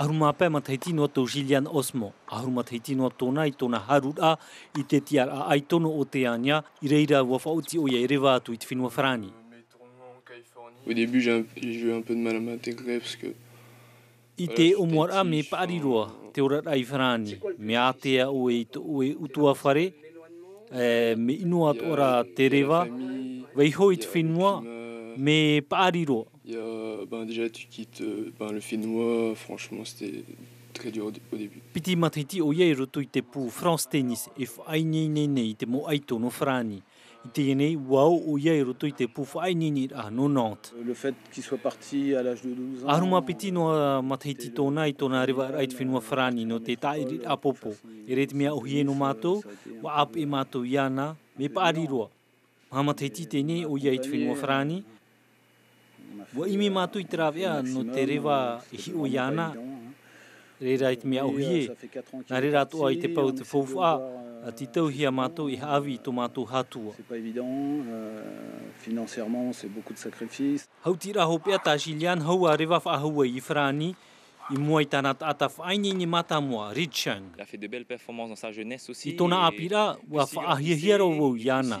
Ahuruma pae ma taiti noa tō Gillian Osmo. Ahuruma taiti noa tōna i tōna harut a i te tia a aitono o te ania i reira ua whaoti o ia erewa atu i te whenua whrani. Au début, j'ai eu un peu de mal à m'intégrer parce que I te o muara me pāriroa, te ora rai whanani, me ātea o e to o e utua whare, e, me inoa ora te rewa, vei hoi te whenua, me pāriroa. Euh, ben déjà tu quittes euh, ben, le finnois, franchement c'était très dur au, début. Piti matriti oye to ite pou France Tennis if ni ite mo aito no frani. Ite yene wao oyeiro to ite pou ni ah no Nantes. Euh, le fait qu'il soit parti à l'âge de 12 ans. Aruma piti no matriti to na ito na riva ait finnois frani no te ta apopo. Eret mia oye no mato wa ap e mato yana me pa ariroa. Hamatriti tene oyeiro finnois frani. Wo imi matu i travia no tereva i hi o yana. Re ra it mia o hi. Na re ra to ai te pau te a. Euh, a hi a matu i havi to matu hatu. C'est pas évident. Euh, financièrement, c'est beaucoup de sacrifices. Hau ti ra hopia ta jilian hau a reva fa hau i frani. I muai tana ata fa aini ni mata mo Richang. Il a fait de belles performances dans sa jeunesse aussi. itona tona apira, wa fa ahihiro wo yana.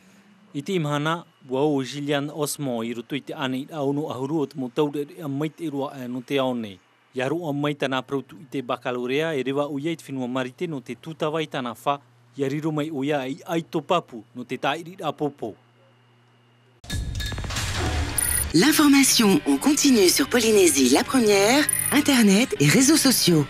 iti imhana wau jilian osmo iru tuit ani aunu ahuru otmu tau de amait irwa anu eh, te aone yaru amait tana prutu ite bakalorea erewa uya it finwa marite no te tutawai tana fa yariru mai uya ai ai topapu no te tairi L'information en continue sur Polynésie la première, Internet et réseaux sociaux.